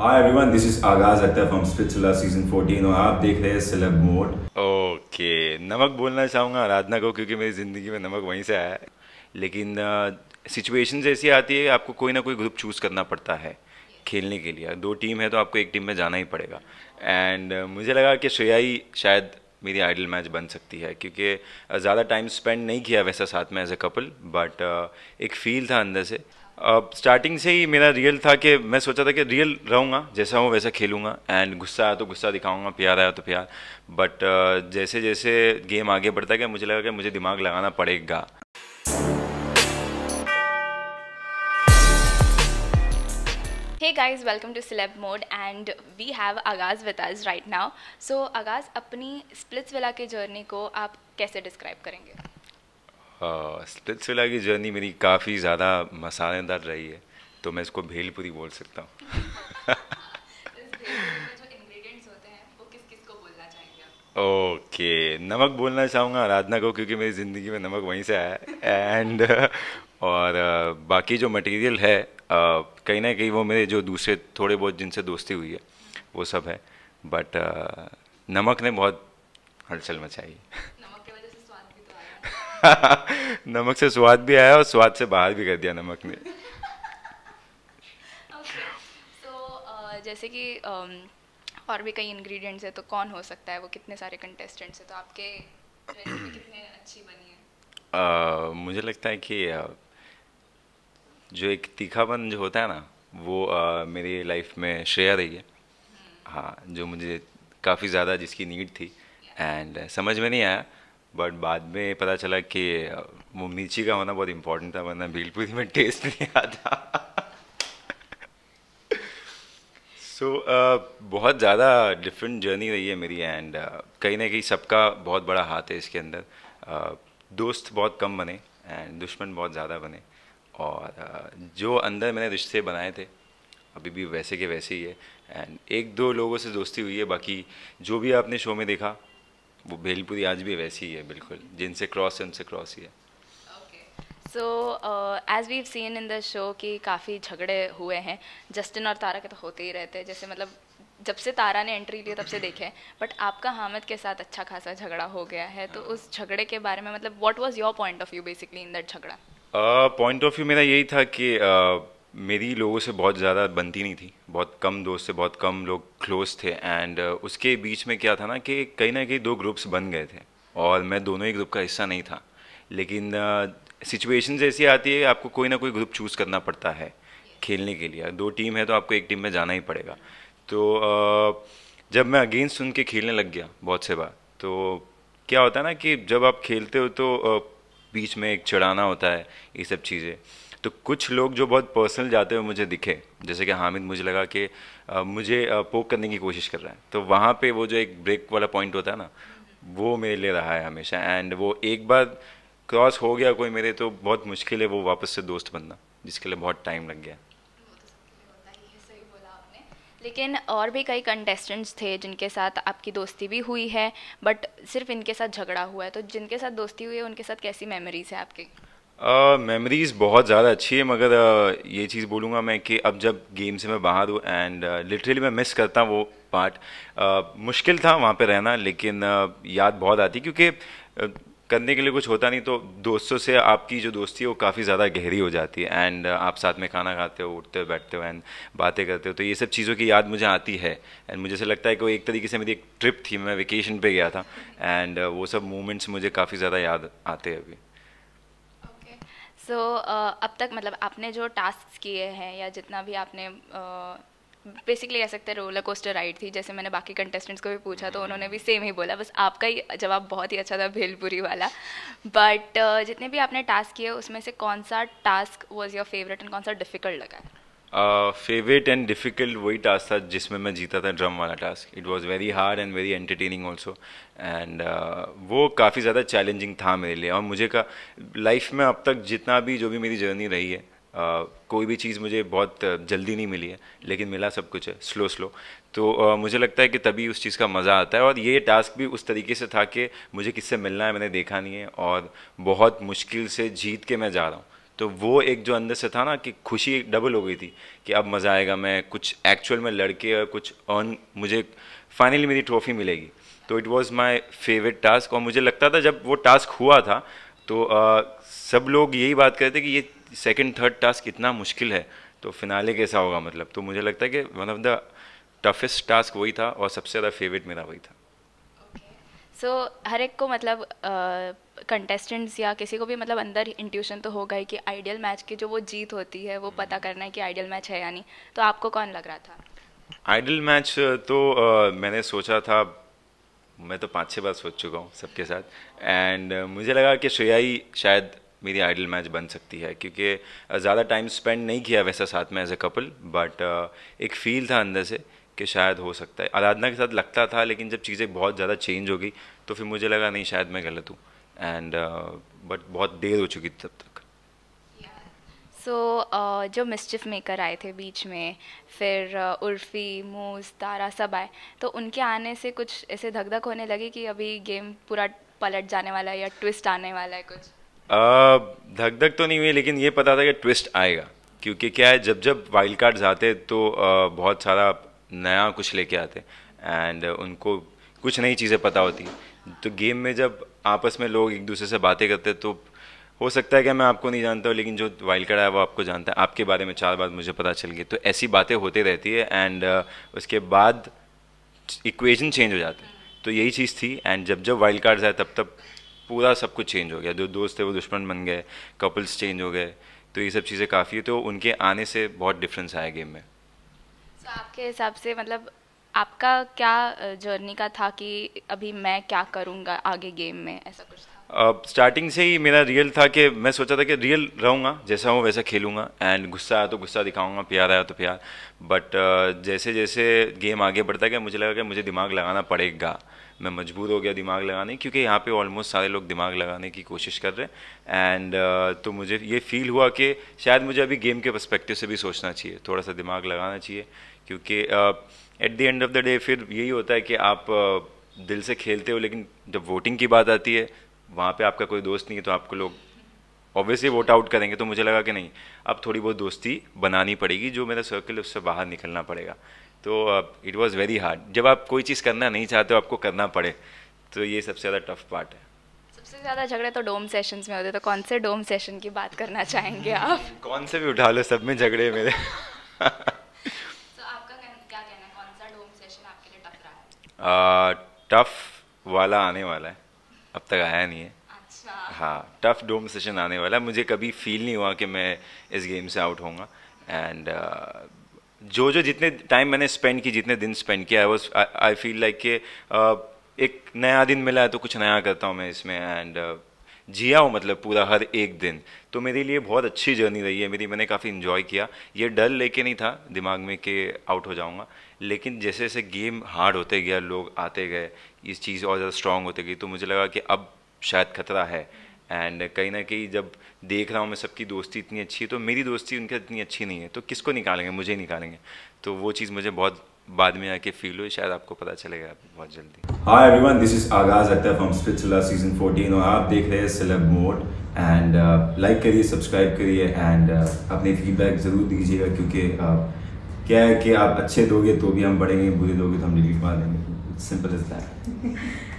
Hi everyone this is आगाज Akhtar from स्पिट्सला season 14 और आप देख रहे हैं सेलेब मोड ओके नमक बोलना चाहूँगा आराधना को क्योंकि मेरी ज़िंदगी में नमक वहीं से आया है लेकिन सिचुएशन ऐसी आती है आपको कोई ना कोई ग्रुप चूज़ करना पड़ता है खेलने के लिए दो टीम है तो आपको एक टीम में जाना ही पड़ेगा एंड uh, मुझे लगा कि ही शायद मेरी आइडल मैच बन सकती है क्योंकि ज़्यादा टाइम स्पेंड नहीं किया वैसा साथ में एज ए कपल बट एक फील था अंदर से स्टार्टिंग से ही मेरा रियल था कि मैं सोचा था कि रियल रहूँगा जैसा हूँ वैसा खेलूँगा एंड गुस्सा आया तो गुस्सा दिखाऊँगा प्यार आया तो प्यार बट जैसे जैसे गेम आगे बढ़ता गया मुझे लगा कि मुझे दिमाग लगाना पड़ेगा Hey guys, welcome to Celeb Mode and we have Agaz with us right now. So Agaz, अपनी स्प्लिट्सविला के जर्नी को आप कैसे डिस्क्राइब करेंगे सिलसिला की जर्नी मेरी काफ़ी ज़्यादा मसालेदार रही है तो मैं इसको भेलपुरी बोल सकता हूँ ओके okay, नमक बोलना चाहूँगा आराधना को क्योंकि मेरी ज़िंदगी में नमक वहीं से आया एंड और बाकी जो मटेरियल है कहीं ना कहीं वो मेरे जो दूसरे थोड़े बहुत जिनसे दोस्ती हुई है वो सब है बट नमक ने बहुत हलचल मचाई नमक से स्वाद भी आया और स्वाद से बाहर भी कर दिया नमक ने okay. Uh, जैसे कि um, और भी कई इंग्रेडिएंट्स है तो कौन हो सकता है वो कितने सारे कंटेस्टेंट्स हैं तो आपके कितने अच्छी बनी है uh, मुझे लगता है कि uh, जो एक तीखापन जो होता है ना वो uh, मेरी लाइफ में श्रेया रही है hmm. हाँ जो मुझे काफ़ी ज़्यादा जिसकी नीड थी एंड uh, समझ में नहीं आया बट बाद में पता चला कि मिर्ची का होना बहुत इम्पोर्टेंट था वरना भेलपुरी में टेस्ट नहीं आता सो so, uh, बहुत ज़्यादा डिफरेंट जर्नी रही है मेरी एंड uh, कहीं ना कहीं सबका बहुत बड़ा हाथ है इसके अंदर uh, दोस्त बहुत कम बने एंड दुश्मन बहुत ज़्यादा बने और uh, जो अंदर मैंने रिश्ते बनाए थे अभी भी वैसे के वैसे ही है एंड एक दो लोगों से दोस्ती हुई है बाकी जो भी आपने शो में देखा वो भेलपुरी आज भी वैसी ही है बिल्कुल जिनसे क्रॉस है उनसे क्रॉस ही है so as we seen in the show कि काफ़ी झगड़े हुए हैं जस्टिन और तारा के तो होते ही रहते हैं जैसे मतलब जब से तारा ने एंट्री लिया तब से देखे बट आपका हामिद के साथ अच्छा खासा झगड़ा हो गया है तो हाँ। उस झगड़े के बारे में मतलब what was your point of view basically in that झगड़ा पॉइंट ऑफ व्यू मेरा यही था कि uh, मेरी लोगों से बहुत ज़्यादा बनती नहीं थी बहुत कम दोस्त से बहुत कम लोग क्लोज थे एंड uh, उसके बीच में क्या था ना कि कहीं ना कहीं दो ग्रुप्स बन गए थे और मैं दोनों ही ग्रुप का हिस्सा नहीं था लेकिन सिचुएशन uh, ऐसी आती है आपको कोई ना कोई ग्रुप चूज़ करना पड़ता है खेलने के लिए दो टीम है तो आपको एक टीम में जाना ही पड़ेगा तो uh, जब मैं अगेंस्ट सुन के खेलने लग गया बहुत से बार तो क्या होता है ना कि जब आप खेलते हो तो बीच में एक चढ़ाना होता है ये सब चीज़ें तो कुछ लोग जो बहुत पर्सनल जाते हुए मुझे दिखे जैसे कि हामिद मुझे लगा कि मुझे पोक करने की कोशिश कर रहा है तो वहाँ पे वो जो एक ब्रेक वाला पॉइंट होता है ना वो मेरे लिए रहा है हमेशा एंड वो एक बार क्रॉस हो गया कोई मेरे तो बहुत मुश्किल है वो वापस से दोस्त बनना जिसके लिए बहुत टाइम लग गया लेकिन और भी कई कंटेस्टेंट्स थे जिनके साथ आपकी दोस्ती भी हुई है बट सिर्फ इनके साथ झगड़ा हुआ है तो जिनके साथ दोस्ती हुई है उनके साथ कैसी मेमोरीज है आपकी मेमोरीज़ uh, बहुत ज़्यादा अच्छी है मगर uh, ये चीज़ बोलूँगा मैं कि अब जब गेम से मैं बाहर हूँ एंड लिटरली मैं मिस करता हूँ वो पार्ट uh, मुश्किल था वहाँ पे रहना लेकिन uh, याद बहुत आती क्योंकि uh, करने के लिए कुछ होता नहीं तो दोस्तों से आपकी जो दोस्ती है वो काफ़ी ज़्यादा गहरी हो जाती है एंड आप साथ में खाना खाते हो उठते हो बैठते हो एंड बातें करते हो तो ये सब चीज़ों की याद मुझे आती है एंड मुझे ऐसा लगता है कि वो एक तरीके से मेरी एक ट्रिप थी मैं वेकेशन पे गया था एंड वो सब मोमेंट्स मुझे काफ़ी ज़्यादा याद आते हैं अभी सो so, uh, अब तक मतलब आपने जो टास्क किए हैं या जितना भी आपने बेसिकली uh, कह सकते हैं रोलर कोस्टर राइड थी जैसे मैंने बाकी कंटेस्टेंट्स को भी पूछा तो उन्होंने भी सेम ही बोला बस आपका ही जवाब बहुत ही अच्छा था भेलपुरी वाला बट uh, जितने भी आपने टास्क किए उसमें से कौन सा task was your favourite and कौन सा डिफिकल्ट लगा है फेवरेट एंड डिफ़िकल्ट वही टास्क था जिसमें मैं जीता था ड्रम वाला task it was very hard and very entertaining also and वो काफ़ी ज़्यादा चैलेंजिंग था मेरे लिए और मुझे का लाइफ में अब तक जितना भी जो भी मेरी जर्नी रही है Uh, कोई भी चीज़ मुझे बहुत जल्दी नहीं मिली है लेकिन मिला सब कुछ है स्लो स्लो तो uh, मुझे लगता है कि तभी उस चीज़ का मज़ा आता है और ये टास्क भी उस तरीके से था कि मुझे किससे मिलना है मैंने देखा नहीं है और बहुत मुश्किल से जीत के मैं जा रहा हूँ तो वो एक जो अंदर से था ना कि खुशी डबल हो गई थी कि अब मज़ा आएगा मैं कुछ एक्चुअल में लड़के और कुछ ऑन मुझे फाइनली मेरी ट्रॉफी मिलेगी तो it was my favourite task और मुझे लगता था जब वो टास्क हुआ था तो आ, सब लोग यही बात करते थे कि ये सेकेंड थर्ड टास्क इतना मुश्किल है तो फिनाले कैसा होगा मतलब तो मुझे लगता है कि one of the toughest task वही था और सबसे ज़्यादा फेवरेट मेरा वही था सो so, हर एक को मतलब uh... कंटेस्टेंट्स या किसी को भी मतलब अंदर इंट्यूशन तो होगा ही कि आइडियल मैच की जो वो जीत होती है वो पता हम्म। करना है कि आइडियल मैच है या नहीं तो आपको कौन लग रहा था आइडल मैच तो uh, मैंने सोचा था मैं तो पाँच छः बार सोच चुका हूँ सबके साथ एंड uh, मुझे लगा कि ही शायद मेरी आइडल मैच बन सकती है क्योंकि ज़्यादा टाइम स्पेंड नहीं किया वैसा साथ में एज ए कपल बट एक फील था अंदर से कि शायद हो सकता है आराधना के साथ लगता था लेकिन जब चीज़ें बहुत ज़्यादा चेंज हो गई तो फिर मुझे लगा नहीं शायद मैं गलत हूँ एंड बट uh, बहुत देर हो चुकी थी तब तक सो so, uh, जो मिस्चिफ मेकर आए थे बीच में फिर uh, उर्फी मूस तारा सब आए तो उनके आने से कुछ ऐसे धक धक होने लगे कि अभी गेम पूरा पलट जाने वाला है या ट्विस्ट आने वाला है कुछ uh, धक धक तो नहीं हुई लेकिन ये पता था कि ट्विस्ट आएगा क्योंकि क्या है जब जब वाइल्ड कार्ड आते तो uh, बहुत सारा नया कुछ लेके आते एंड उनको कुछ नई चीज़ें पता होती तो गेम में जब आपस में लोग एक दूसरे से बातें करते तो हो सकता है कि मैं आपको नहीं जानता हूँ लेकिन जो वाइल्ड कार्ड है वो आपको जानता है आपके बारे में चार बात मुझे पता चल गई तो ऐसी बातें होती रहती है एंड uh, उसके बाद इक्वेशन चेंज हो जाते हैं हम्म। तो यही चीज़ थी एंड जब जब वाइल्ड कार्ड्स आए तब तब पूरा सब कुछ चेंज हो गया जो दोस्त थे वो दुश्मन बन गए कपल्स चेंज हो गए तो ये सब चीज़ें काफ़ी है तो उनके आने से बहुत डिफरेंस आया गेम में आपके हिसाब से मतलब आपका क्या जर्नी का था कि अभी मैं क्या करूँगा आगे गेम में ऐसा कुछ था स्टार्टिंग uh, से ही मेरा रियल था कि मैं सोचा था कि रियल रहूँगा जैसा हूँ वैसा खेलूँगा एंड गुस्सा आया तो गुस्सा दिखाऊँगा प्यार आया तो प्यार बट uh, जैसे जैसे गेम आगे बढ़ता गया मुझे लगा कि मुझे दिमाग लगाना पड़ेगा मैं मजबूर हो गया दिमाग लगाने क्योंकि यहाँ पे ऑलमोस्ट सारे लोग दिमाग लगाने की कोशिश कर रहे हैं एंड uh, तो मुझे ये फील हुआ कि शायद मुझे अभी गेम के पर्सपेक्टिव से भी सोचना चाहिए थोड़ा सा दिमाग लगाना चाहिए क्योंकि at the end of the day फिर यही होता है कि आप uh, दिल से खेलते हो लेकिन जब वोटिंग की बात आती है वहाँ पे आपका कोई दोस्त नहीं है तो आपको लोग ऑब्वियसली वोट आउट करेंगे तो मुझे लगा कि नहीं अब थोड़ी बहुत दोस्ती बनानी पड़ेगी जो मेरा सर्कल है उससे बाहर निकलना पड़ेगा तो इट वॉज़ वेरी हार्ड जब आप कोई चीज़ करना नहीं चाहते हो आपको करना पड़े तो ये सबसे ज़्यादा टफ पार्ट है सबसे ज़्यादा झगड़े तो डोम सेशंस में होते तो कौन से डोम सेशन की बात करना चाहेंगे आप कौन से भी उठा लो सब में झगड़े मेरे टफ तो uh, वाला आने वाला है अब तक आया नहीं है अच्छा हाँ टफ डोम सेशन आने वाला है मुझे कभी फील नहीं हुआ कि मैं इस गेम से आउट होऊंगा एंड uh, जो जो जितने टाइम मैंने स्पेंड की जितने दिन स्पेंड किया वॉज आई फील लाइक कि uh, एक नया दिन मिला है तो कुछ नया करता हूँ मैं इसमें एंड uh, जिया हूँ मतलब पूरा हर एक दिन तो मेरे लिए बहुत अच्छी जर्नी रही है मेरी मैंने काफ़ी इन्जॉय किया ये डर लेके नहीं था दिमाग में कि आउट हो जाऊँगा लेकिन जैसे जैसे गेम हार्ड होते गया लोग आते गए इस चीज़ और ज़्यादा स्ट्रांग होते गई तो मुझे लगा कि अब शायद खतरा है एंड कहीं ना कहीं जब देख रहा हूँ मैं सबकी दोस्ती इतनी अच्छी है तो मेरी दोस्ती उनके इतनी अच्छी नहीं है तो किसको निकालेंगे मुझे ही निकालेंगे तो वो चीज़ मुझे बहुत बाद में आके फील हुई शायद आपको पता चलेगा बहुत जल्दी हाय एवरीवन दिस इज आगाज अख्तर फ्रॉम स्पिट्सला सीजन 14 और आप देख रहे हैं सेलेब मोड एंड लाइक करिए सब्सक्राइब करिए एंड uh, अपने फीडबैक ज़रूर दीजिएगा क्योंकि uh, क्या है कि आप अच्छे दोगे तो भी हम बढ़ेंगे बुरे दोगे तो हम डिलीट मार देंगे सिंपल इज दैट